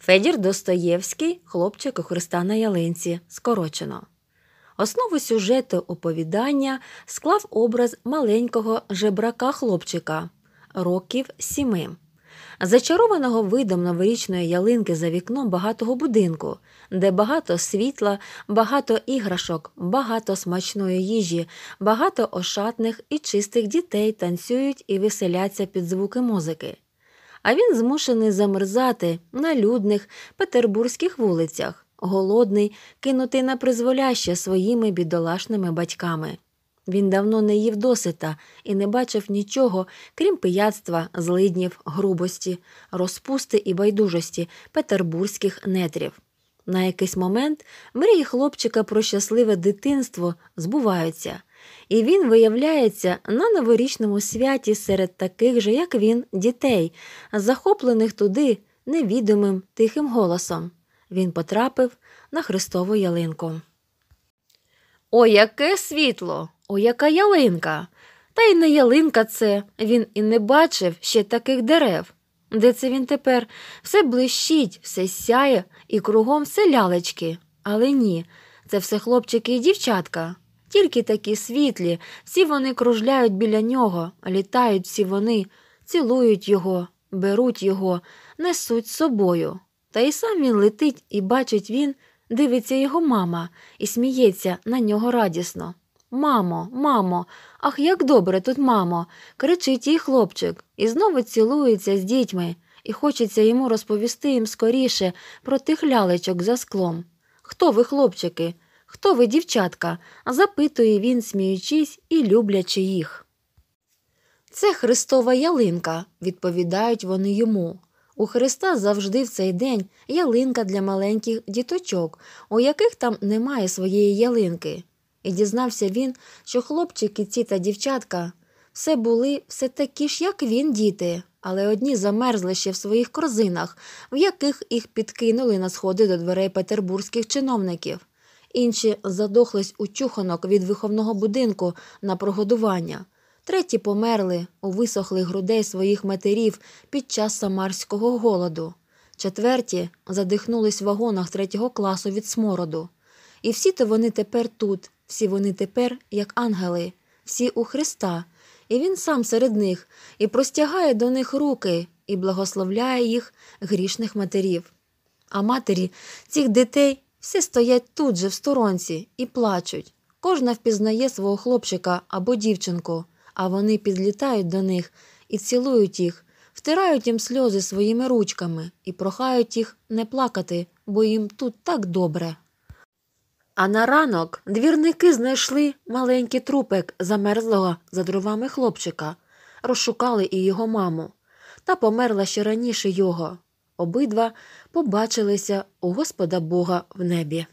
Федір Достоєвський, хлопчик у Христа на ялинці. Скорочено. Основу сюжету оповідання склав образ маленького жебрака хлопчика років сіми, зачарованого видом новорічної ялинки за вікном багатого будинку, де багато світла, багато іграшок, багато смачної їжі, багато ошатних і чистих дітей танцюють і веселяться під звуки музики а він змушений замерзати на людних петербурзьких вулицях, голодний, кинутий на призволяще своїми бідолашними батьками. Він давно не їв досита і не бачив нічого, крім пияцтва, злиднів, грубості, розпусти і байдужості петербурзьких нетрів. На якийсь момент мрії хлопчика про щасливе дитинство збуваються. І він виявляється на новорічному святі серед таких же, як він, дітей, захоплених туди невідомим тихим голосом. Він потрапив на Христову ялинку. О, яке світло! О, яка ялинка! Та й не ялинка це він і не бачив ще таких дерев. Де це він тепер все блищить, все сяє і кругом все лялечки. Але ні, це все хлопчики і дівчатка тільки такі світлі, всі вони кружляють біля нього, літають всі вони, цілують його, беруть його, несуть з собою. Та й сам він летить і бачить він, дивиться його мама і сміється на нього радісно. Мамо, мамо, ах, як добре тут, мамо, кричить їй хлопчик, і знову цілується з дітьми, і хочеться йому розповісти їм скоріше про тих лялечок за склом. Хто ви, хлопчики? Хто ви, дівчатка? запитує він, сміючись і люблячи їх. Це Христова ялинка, відповідають вони йому. У Христа завжди в цей день ялинка для маленьких діточок, у яких там немає своєї ялинки. І дізнався він, що хлопчики ці та дівчатка все були все такі ж, як він, діти, але одні замерзли ще в своїх корзинах, в яких їх підкинули на сходи до дверей петербурзьких чиновників інші задохлись у чуханок від виховного будинку на прогодування, треті померли у висохлих грудей своїх матерів під час самарського голоду, четверті задихнулись в вагонах третього класу від смороду. І всі то вони тепер тут, всі вони тепер, як ангели, всі у Христа, і Він сам серед них, і простягає до них руки і благословляє їх грішних матерів. А матері цих дітей всі стоять тут же в сторонці і плачуть. Кожна впізнає свого хлопчика або дівчинку, а вони підлітають до них і цілують їх, втирають їм сльози своїми ручками і прохають їх не плакати, бо їм тут так добре. А на ранок двірники знайшли маленький трупик замерзлого за дровами хлопчика, розшукали і його маму, та померла ще раніше його обидва побачилися у Господа Бога в небі.